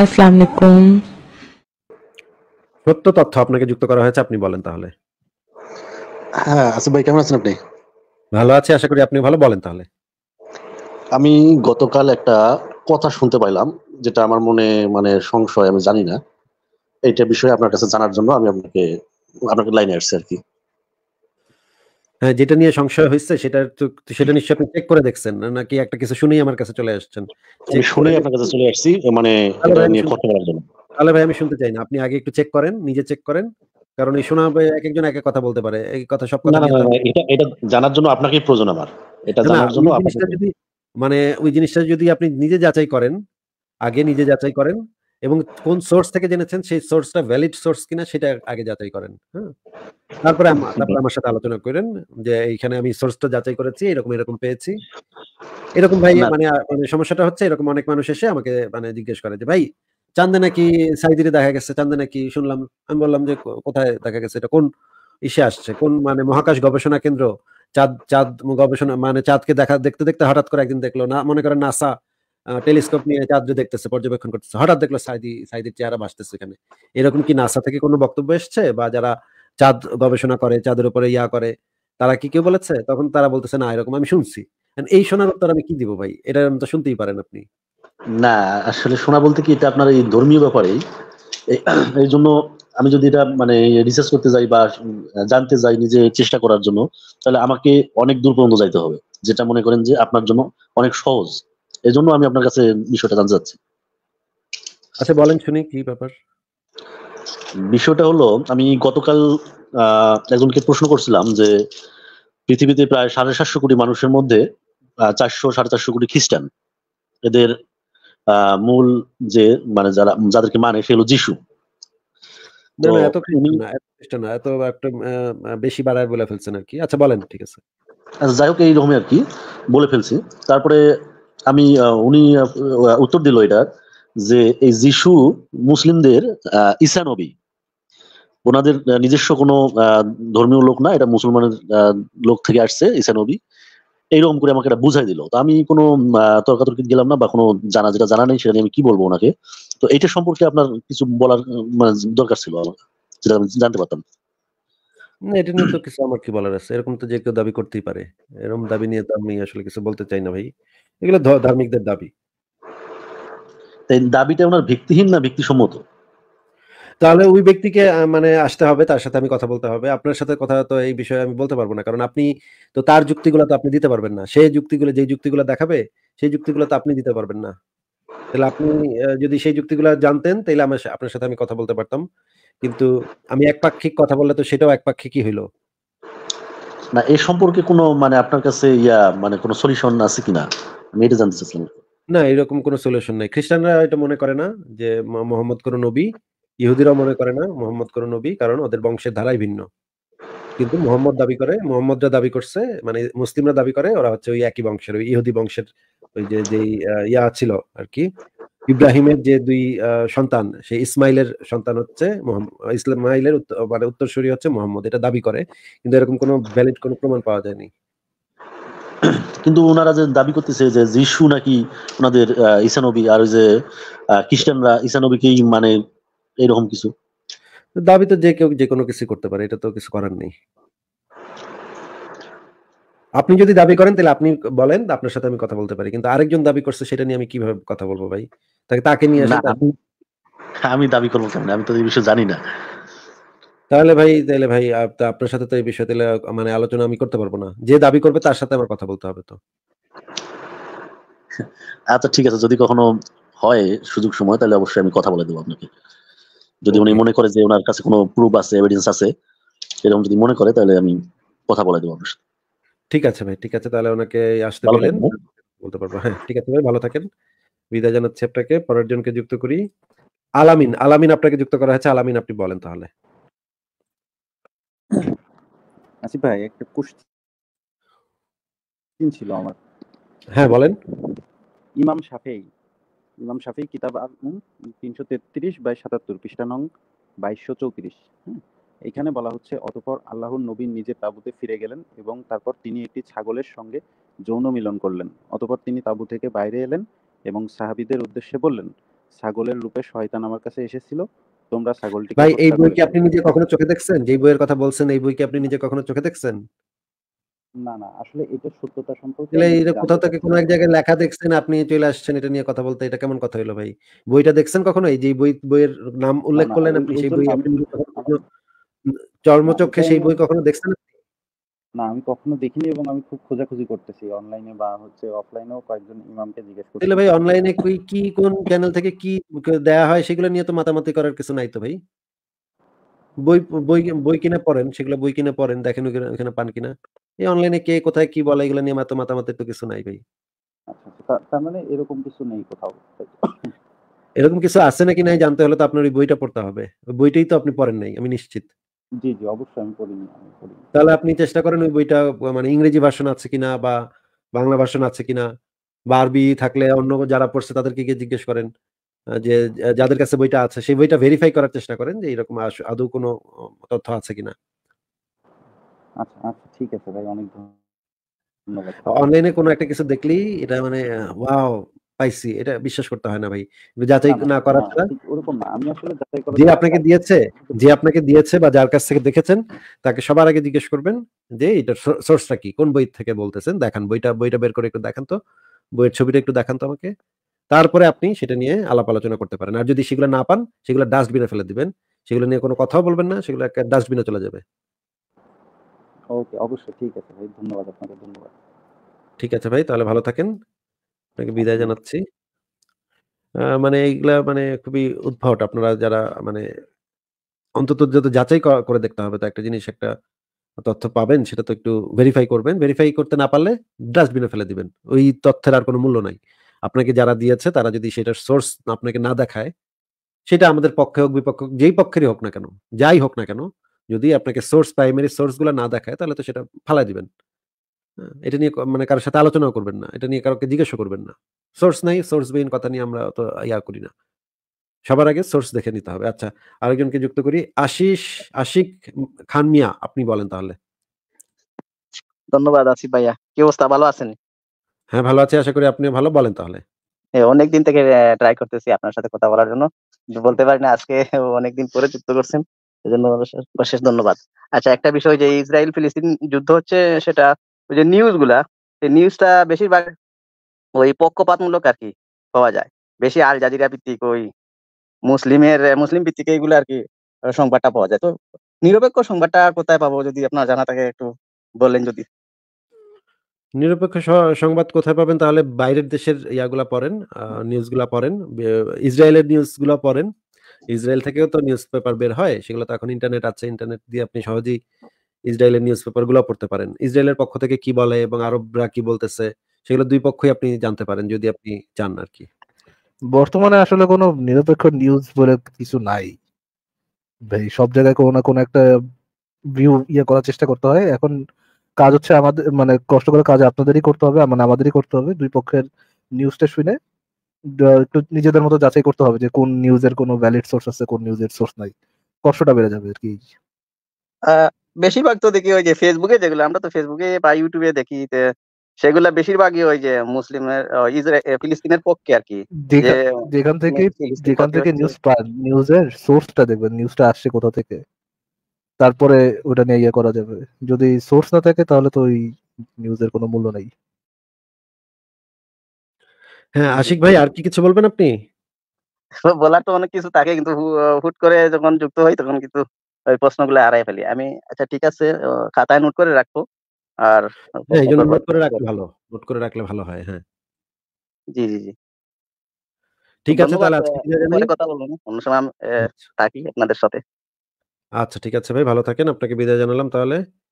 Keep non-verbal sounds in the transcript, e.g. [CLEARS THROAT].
আসসালামু সত্য তথ্য আপনাকে যুক্ত করা হয়েছে আপনি বলেন তাহলে হ্যাঁ আসিফ আচ্ছা ভাই কেমন আছেন আপনি ভালো আছি আশা করি আপনি ভালো বলেন তাহলে আমি গতকাল একটা কথা শুনতে পাইলাম যেটা আমার মনে মানে সংশয় আমি জানি না এইটা বিষয়ে আপনার কাছে জানার জন্য আমি আপনাকে আপনাকে লাইনে আসছি আর কি হ্যাঁ যেটা নিয়ে সংশয় হয়েছে সেটা সেটা নিশ্চয়ই আপনি চেক করে দেখছেন নাকি একটা কিছু শুনেই আমার কাছে চলে আসছেন আমি শুনেই আপনার কাছে চলে আসছি মানে এটা নিয়ে কথা বলার জন্য তাহলে ভাই আমি শুনতে চাই না আপনি আগে একটু চেক করেন নিজে চেক করেন কারণ এই শোনা এক একজন এক এক কথা বলতে পারে এই কথা সব কথা এটা এটা জানার জন্য আপনাকেই প্রয়োজন আমার এটা জানার জন্য আপনি মানে ওই জিনিসটা যদি আপনি নিজে যাচাই করেন আগে নিজে যাচাই করেন এবং কোন সোর্স থেকে জেনেছেন সেই সোর্সটা ভ্যালিড সোর্স কিনা সেটা আগে যাচাই করেন হ্যাঁ তারপরে তারপরে আমার সাথে আলোচনা করেন যে এইখানে আমি সোর্সটা যাচাই করেছি এরকম এরকম পেয়েছি এরকম ভাই মানে মানে সমস্যাটা হচ্ছে এরকম অনেক মানুষ এসে আমাকে মানে জিজ্ঞেস করে যে ভাই চান্দে নাকি সাইদিরে দেখা গেছে চান্দে নাকি শুনলাম আমি বললাম যে কোথায় দেখা গেছে এটা কোন ইসে আসছে কোন মানে মহাকাশ গবেষণা কেন্দ্র চাঁদ চাঁদ গবেষণা মানে চাঁদকে দেখা দেখতে দেখতে হঠাৎ করে একদিন দেখলো না মনে করেন নাসা টেলিস্কোপ নিয়ে চাঁদ্র দেখতেছে পর্যবেক্ষণ করতেছে হঠাৎ দেখলো সাইদি সাইদির চেহারা ভাসতেছে এখানে এরকম কি নাসা থেকে কোনো বক্তব্য এসছে বা যারা চাঁদ গবেষণা করে চাঁদের উপরে ইয়া করে তারা কি কেউ বলেছে তখন তারা বলতেছে না এরকম আমি শুনছি এই শোনার উত্তর আমি কি দিব ভাই এটা তো শুনতেই পারেন আপনি না আসলে শোনা বলতে কি এটা আপনার এই ধর্মীয় ব্যাপারেই এই জন্য আমি যদি এটা মানে রিসার্চ করতে যাই বা জানতে যাই নিজে চেষ্টা করার জন্য তাহলে আমাকে অনেক দূর পর্যন্ত যাইতে হবে যেটা মনে করেন যে আপনার জন্য অনেক সহজ এজন্য আমি আপনার কাছে বিষয়টা জানতে চাচ্ছি আচ্ছা বলেন শুনি কি ব্যাপার বিষয়টা হলো আমি গতকাল একজনকে প্রশ্ন করছিলাম যে পৃথিবীতে প্রায় সাড়ে সাতশো কোটি মানুষের মধ্যে চারশো সাড়ে চারশো কোটি খ্রিস্টান এদের মূল যে মানে যারা যাদেরকে মানে সে হলো যিশু বেশি বাড়ায় বলে ফেলছেন আর কি আচ্ছা বলেন ঠিক আছে যাই হোক এইরকমই আর কি বলে ফেলছি তারপরে আমি উনি উত্তর দিল এটার যে এই যিশু মুসলিমদের ইসা নবী ওনাদের নিজস্ব কোনো ধর্মীয় লোক না এটা মুসলমানের লোক থেকে আসছে ইসা নবী এইরকম করে আমাকে এটা বুঝাই দিল তো আমি কোনো তর্কাতর্কি গেলাম না বা কোনো জানা যেটা জানা নেই সেটা আমি কি বলবো ওনাকে তো এইটা সম্পর্কে আপনার কিছু বলার মানে দরকার ছিল আমার যেটা আমি জানতে পারতাম এটা নিয়ে তো কিছু আমার কি বলার আছে এরকম তো যে কেউ দাবি করতেই পারে এরকম দাবি নিয়ে তো আমি আসলে কিছু বলতে চাই না ভাই এগুলো ধার্মিকদের দাবি তাই দাবিটা ওনার ভিত্তিহীন না ভিত্তিসম্মত তাহলে ওই ব্যক্তিকে মানে আসতে হবে তার সাথে আমি কথা বলতে হবে আপনার সাথে কথা তো এই বিষয়ে আমি বলতে পারবো না কারণ আপনি তো তার যুক্তিগুলো তো আপনি দিতে পারবেন না সেই যুক্তিগুলো যে যুক্তিগুলো দেখাবে সেই যুক্তিগুলো তো আপনি দিতে পারবেন না তাহলে আপনি যদি সেই যুক্তিগুলো জানতেন তাহলে আমার আপনার সাথে আমি কথা বলতে পারতাম কিন্তু আমি একপাক্ষিক কথা বললে তো সেটাও একপাক্ষিকই হইলো না এ সম্পর্কে কোনো মানে আপনার কাছে ইয়া মানে কোনো সলিউশন আছে কিনা না এরকম কোনো সলিউশন নাই খ্রিস্টানরা এটা মনে করে না যে মোহাম্মদ নবী ইহুদিরাও মনে করে না মোহাম্মদ নবী কারণ ওদের বংশের ধারাই ভিন্ন কিন্তু মোহাম্মদ দাবি করে মোহাম্মদরা দাবি করছে মানে মুসলিমরা দাবি করে ওরা হচ্ছে ওই একই বংশের ওই ইহুদি বংশের ওই যে যেই ইয়া ছিল আর কি ইব্রাহিমের যে দুই সন্তান সেই ইসমাইলের সন্তান হচ্ছে ইসমাইলের মানে উত্তরসূরি হচ্ছে মোহাম্মদ এটা দাবি করে কিন্তু এরকম কোনো ভ্যালিড কোনো প্রমাণ পাওয়া যায়নি [CLEARS THROAT] কিন্তু ওনারা যে দাবি করতেছে যে যিশু নাকি ওনাদের ইসানবী আর ওই যে খ্রিস্টানরা ইসানবীকেই মানে এরকম কিছু দাবি তো যে কেউ যে কোনো কিছু করতে পারে এটা তো কিছু করার নেই আপনি যদি দাবি করেন তাহলে আপনি বলেন আপনার সাথে আমি কথা বলতে পারি কিন্তু আরেকজন দাবি করছে সেটা নিয়ে আমি কিভাবে কথা বলবো ভাই তাকে তাকে নিয়ে আমি দাবি করবো কেমন আমি তো এই বিষয়ে জানি না তাহলে ভাই তাহলে ভাই আপনার সাথে তো এই বিষয়ে তাহলে মানে আলোচনা আমি করতে পারবো না যে দাবি করবে তার সাথে আমার কথা বলতে হবে তো আচ্ছা ঠিক আছে যদি কখনো হয় সুযোগ সময় তাহলে অবশ্যই আমি কথা বলে দেবো আপনাকে যদি উনি মনে করে যে ওনার কাছে কোনো প্রুফ আছে এভিডেন্স আছে এরকম যদি মনে করে তাহলে আমি কথা বলে দেবো আপনার ঠিক আছে ভাই ঠিক আছে তাহলে ওনাকে আসতে বলেন হ্যাঁ। বলতে পারবো হ্যাঁ ঠিক আছে ভাই ভালো থাকেন বিদায় জানাচ্ছি আপনাকে পরের জনকে যুক্ত করি আলামিন আলামিন আপনাকে যুক্ত করা হয়েছে আলামিন আপনি বলেন তাহলে আসিফ ভাই একটা কোশ্চেন ছিল আমার হ্যাঁ বলেন ইমাম শাফেই ইমাম শাফেই কিতাব তিনশো তেত্রিশ বাই সাতাত্তর পৃষ্ঠা নং বাইশশো চৌত্রিশ হ্যাঁ এখানে বলা হচ্ছে অতপর আল্লাহর নবীন নিজের তাঁবুতে ফিরে গেলেন এবং তারপর তিনি একটি ছাগলের সঙ্গে যৌন মিলন করলেন অতপর তিনি তাঁবু থেকে বাইরে এলেন এবং সাহাবিদের উদ্দেশ্যে বললেন ছাগলের রূপে শয়তান আমার কাছে এসেছিল তোমরা ছাগলটি ভাই এই বই কি আপনি নিজে কখনো চোখে দেখছেন যে বইয়ের কথা বলছেন এই বই কি আপনি নিজে কখনো চোখে দেখছেন না না আসলে এটা সত্যতা সম্পর্কে এটা কোথাও থেকে কোন এক জায়গায় লেখা দেখছেন আপনি চলে আসছেন এটা নিয়ে কথা বলতে এটা কেমন কথা হলো ভাই বইটা দেখছেন কখনো এই যে বই বইয়ের নাম উল্লেখ করলেন আপনি সেই বই আপনি চর্মচক্ষে সেই বই কখনো দেখছেন না আমি কখনো দেখিনি এবং আমি খুব খোঁজাখুঁজি করতেছি অনলাইনে বা হচ্ছে অফলাইনেও কয়েকজন ইমামকে জিজ্ঞেস করছি তাহলে ভাই অনলাইনে কি কি কোন চ্যানেল থেকে কি দেয়া হয় সেগুলো নিয়ে তো মাতামাতি করার কিছু নাই তো ভাই বই বই বই কিনে পড়েন সেগুলো বই কিনে পড়েন দেখেন ওখানে পান কিনা এই অনলাইনে কে কোথায় কি বলে এগুলো নিয়ে মাত্র মাতামাতি তো কিছু নাই ভাই আচ্ছা, আচ্ছা, তার মানে এরকম কিছু নেই কোথাও এরকম কিছু আছে নাকি নাই জানতে হলে তো আপনার ওই বইটা পড়তে হবে ওই বইটাই তো আপনি পড়েন নাই আমি নিশ্চিত জি জি অবশ্যই আমি পড়িনি তাহলে আপনি চেষ্টা করেন ওই বইটা মানে ইংরেজি ভার্সন আছে কিনা বা বাংলা ভার্সন আছে কিনা বা আরবি থাকলে অন্য যারা পড়ছে তাদেরকে গিয়ে জিজ্ঞেস করেন যে যাদের কাছে বইটা আছে সেই বইটা ভেরিফাই করার চেষ্টা করেন যে এরকম আদৌ কোনো তথ্য আছে কিনা আচ্ছা আচ্ছা ঠিক আছে ভাই অনেক ধন্যবাদ অনলাইনে কোনো একটা কিছু দেখলি এটা মানে ওয়াও পাইছি এটা বিশ্বাস করতে হয় না ভাই যাচাই না করা ছাড়া যে আপনাকে দিয়েছে যে আপনাকে দিয়েছে বা যার কাছ থেকে দেখেছেন তাকে সবার আগে জিজ্ঞেস করবেন যে এটা সোর্সটা কি কোন বই থেকে বলতেছেন দেখান বইটা বইটা বের করে একটু দেখান তো বইয়ের ছবিটা একটু দেখান তো আমাকে তারপরে আপনি সেটা নিয়ে আলাপ আলোচনা করতে পারেন আর যদি সেগুলো না পান সেগুলো ডাস্টবিনে ফেলে দিবেন সেগুলো নিয়ে কোনো কথাও বলবেন না সেগুলো একটা ডাস্টবিনে চলে যাবে ওকে অবশ্যই ঠিক আছে ভাই ধন্যবাদ আপনাকে ধন্যবাদ ঠিক আছে ভাই তাহলে ভালো থাকেন আপনাকে বিদায় জানাচ্ছি মানে এইগুলা মানে খুবই উদ্ভট আপনারা যারা মানে অন্তত যত যাচাই করে দেখতে হবে তো একটা জিনিস একটা তথ্য পাবেন সেটা তো একটু ভেরিফাই করবেন ভেরিফাই করতে না পারলে ডাস্টবিনে ফেলে দিবেন ওই তথ্যের আর কোনো মূল্য নাই আপনাকে যারা দিয়েছে তারা যদি সেটার সোর্স আপনাকে না দেখায় সেটা আমাদের পক্ষে হোক বিপক্ষ যেই পক্ষেরই হোক না কেন যাই হোক না কেন যদি আপনাকে সোর্স প্রাইমারি সোর্সগুলো না দেখায় তাহলে তো সেটা ফালাই দিবেন হ্যাঁ, এটা নিয়ে মানে কারোর সাথে আলোচনাও করবেন না এটা নিয়ে কারোকে জিজ্ঞাসা করবেন না সোর্স নাই সোর্স বিহীন কথা নিয়ে আমরা অত ইয়া করি না সবার আগে সোর্স দেখে নিতে হবে আচ্ছা আরেকজনকে যুক্ত করি আশিস আশিক খান মিয়া আপনি বলেন তাহলে ধন্যবাদ আসিফ ভাইয়া কি অবস্থা ভালো আছেন হ্যাঁ ভালো আছি আশা করি আপনি ভালো বলেন তাহলে অনেক দিন থেকে ট্রাই করতেছি আপনার সাথে কথা বলার জন্য বলতে পারি না আজকে অনেক দিন পরে যুক্ত করছেন এজন্য অশেষ ধন্যবাদ আচ্ছা একটা বিষয় যে ইসরায়েল ফিলিস্তিন যুদ্ধ হচ্ছে সেটা ওই যে নিউজগুলা সেই নিউজটা বেশিরভাগ ওই পক্ষপাতমূলক আর কি পাওয়া যায় বেশি আল জাজিরা ভিত্তিক ওই মুসলিমের মুসলিম ভিত্তিক এইগুলো আর কি সংবাদটা পাওয়া যায় তো নিরপেক্ষ সংবাদটা কোথায় পাবো যদি আপনার জানা থাকে একটু বলেন যদি নিরপেক্ষ সংবাদ কোথায় পাবেন তাহলে বাইরের দেশের ইয়াগুলা পড়েন গুলা পড়েন ইসরায়েলের নিউজগুলা পড়েন ইসরায়েল থেকেও তো নিউজ পেপার বের হয় সেগুলো তো এখন ইন্টারনেট আছে ইন্টারনেট দিয়ে আপনি সহজেই ইসরায়েলের নিউজ পেপারগুলো পড়তে পারেন ইসরায়েলের পক্ষ থেকে কি বলে এবং আরবরা কি বলতেছে সেগুলো দুই পক্ষই আপনি জানতে পারেন যদি আপনি চান আর কি বর্তমানে আসলে কোনো নিরপেক্ষ নিউজ বলে কিছু নাই ভাই সব জায়গায় কোনো না কোনো একটা ভিউ ইয়ে করার চেষ্টা করতে হয় এখন কাজ হচ্ছে আমাদের মানে কষ্ট করে কাজ আপনাদেরই করতে হবে মানে আমাদেরই করতে হবে দুই পক্ষের নিউজটা শুনে একটু নিজেদের মতো যাচাই করতে হবে যে কোন নিউজের কোনো ভ্যালিড সোর্স আছে কোন নিউজের সোর্স নাই কষ্টটা বেড়ে যাবে আর কি বেশিরভাগ তো দেখি ওই যে ফেসবুকে যেগুলো আমরা তো ফেসবুকে বা ইউটিউবে দেখি সেগুলা বেশিরভাগই ওই যে মুসলিমের ফিলিস্তিনের পক্ষে আর কি যেখান থেকে যেখান থেকে নিউজ নিউজের সোর্সটা দেখবেন নিউজটা আসছে কোথা থেকে তারপরে ওটা নিয়ে ইয়ে করা যাবে যদি সোর্স না থাকে তাহলে তো ওই নিউজের কোনো মূল্য নেই হ্যাঁ আশিক ভাই আর কি কিছু বলবেন আপনি বলার তো অনেক কিছু থাকে কিন্তু হুট করে যখন যুক্ত হই তখন কিন্তু ওই প্রশ্নগুলো আড়াই ফেলি আমি আচ্ছা ঠিক আছে খাতায় নোট করে রাখবো আর নোট হ্যাঁ, করে রাখলে ভালো নোট করে রাখলে ভালো হয় হ্যাঁ জি জি জি ঠিক আছে তাহলে আজকে কথা বললাম অন্য সময় আচ্ছা। থাকি আপনাদের সাথে আচ্ছা ঠিক আছে ভাই ভালো থাকেন আপনাকে বিদায় জানালাম তাহলে